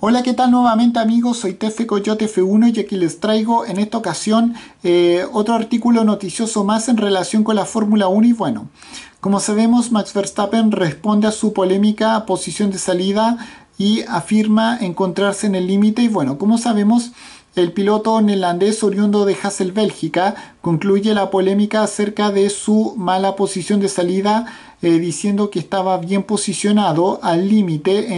Hola, ¿qué tal nuevamente amigos? Soy Tefe Coyote F1 y aquí les traigo en esta ocasión eh, otro artículo noticioso más en relación con la Fórmula 1 y bueno, como sabemos Max Verstappen responde a su polémica posición de salida y afirma encontrarse en el límite y bueno, como sabemos el piloto neerlandés oriundo de Hassel, Bélgica, concluye la polémica acerca de su mala posición de salida, eh, diciendo que estaba bien posicionado al límite eh,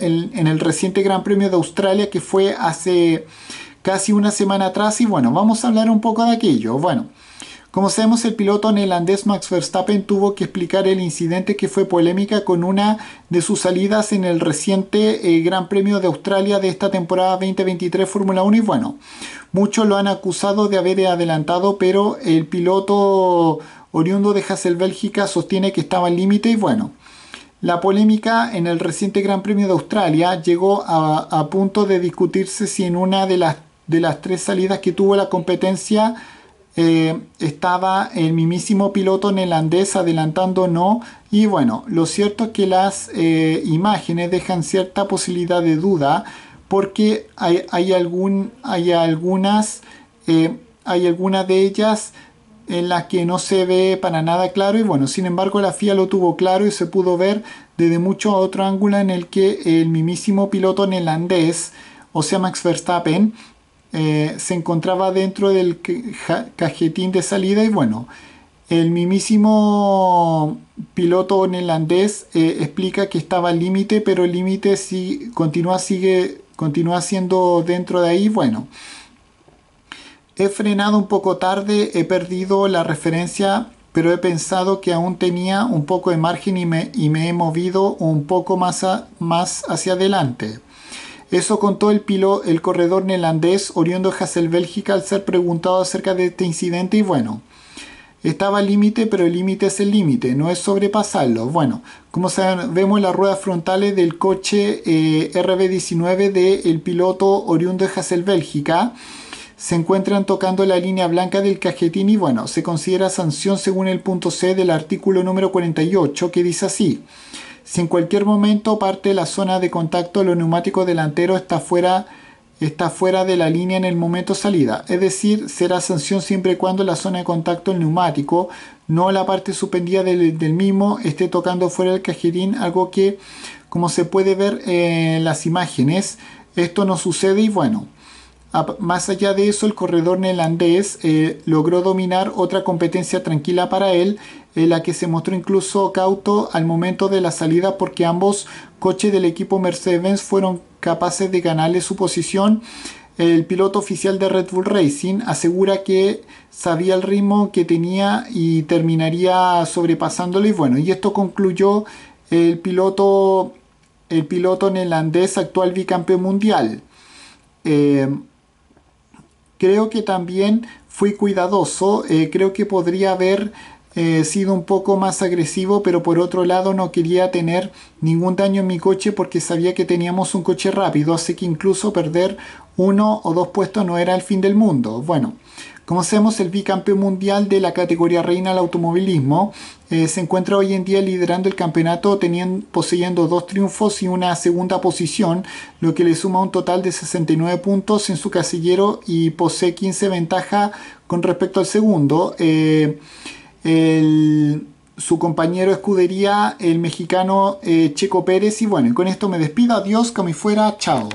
en, en el reciente Gran Premio de Australia que fue hace casi una semana atrás. Y bueno, vamos a hablar un poco de aquello. Bueno. Como sabemos, el piloto neerlandés Max Verstappen tuvo que explicar el incidente que fue polémica con una de sus salidas en el reciente eh, Gran Premio de Australia de esta temporada 2023 Fórmula 1 y bueno, muchos lo han acusado de haber adelantado, pero el piloto oriundo de Hassel, Bélgica, sostiene que estaba al límite y bueno. La polémica en el reciente Gran Premio de Australia llegó a, punto de discutirse si en una de las, de las tres salidas que tuvo la competencia eh, estaba el mismísimo piloto neerlandés adelantando no y bueno, lo cierto es que las eh, imágenes dejan cierta posibilidad de duda porque hay, hay, algún, hay algunas eh, hay algunas de ellas en las que no se ve para nada claro y bueno, sin embargo la FIA lo tuvo claro y se pudo ver desde mucho otro ángulo en el que el mismísimo piloto neerlandés, o sea Max Verstappen, eh, se encontraba dentro del cajetín de salida y bueno, el mismísimo piloto neerlandés eh, explica que estaba al límite, pero el límite si continúa, sigue, continúa siendo dentro de ahí. Bueno, he frenado un poco tarde, he perdido la referencia, pero he pensado que aún tenía un poco de margen y me, y me he movido un poco más, más hacia adelante. Eso contó el, piloto, el corredor neerlandés oriundo de Hassel, Bélgica, al ser preguntado acerca de este incidente y bueno, estaba al límite, pero el límite es el límite, no es sobrepasarlo. Bueno, como saben, vemos las ruedas frontales del coche eh, RB19 del piloto oriundo de Hassel, Bélgica. Se encuentran tocando la línea blanca del cajetín y bueno, se considera sanción según el punto C del artículo número 48 que dice así. Si en cualquier momento parte la zona de contacto, los neumático delantero está fuera, está fuera de la línea en el momento salida. Es decir, será sanción siempre y cuando la zona de contacto el neumático, no la parte suspendida del, del mismo, esté tocando fuera del cajerín, algo que, como se puede ver eh, en las imágenes, esto no sucede y bueno, más allá de eso, el corredor neerlandés eh, logró dominar otra competencia tranquila para él, en eh, la que se mostró incluso cauto al momento de la salida porque ambos coches del equipo Mercedes fueron capaces de ganarle su posición. El piloto oficial de Red Bull Racing asegura que sabía el ritmo que tenía y terminaría sobrepasándole. Y bueno, y esto concluyó el piloto, el piloto neerlandés actual bicampeón mundial. Eh, Creo que también fui cuidadoso, eh, creo que podría haber eh, sido un poco más agresivo, pero por otro lado no quería tener ningún daño en mi coche porque sabía que teníamos un coche rápido, así que incluso perder uno o dos puestos no era el fin del mundo. Bueno, Conocemos el bicampeón mundial de la categoría reina del automovilismo. Eh, se encuentra hoy en día liderando el campeonato, poseyendo dos triunfos y una segunda posición, lo que le suma un total de 69 puntos en su casillero y posee 15 ventaja con respecto al segundo. Eh, su compañero escudería, el mexicano eh, Checo Pérez. Y bueno, con esto me despido. Adiós, como fuera. Chao.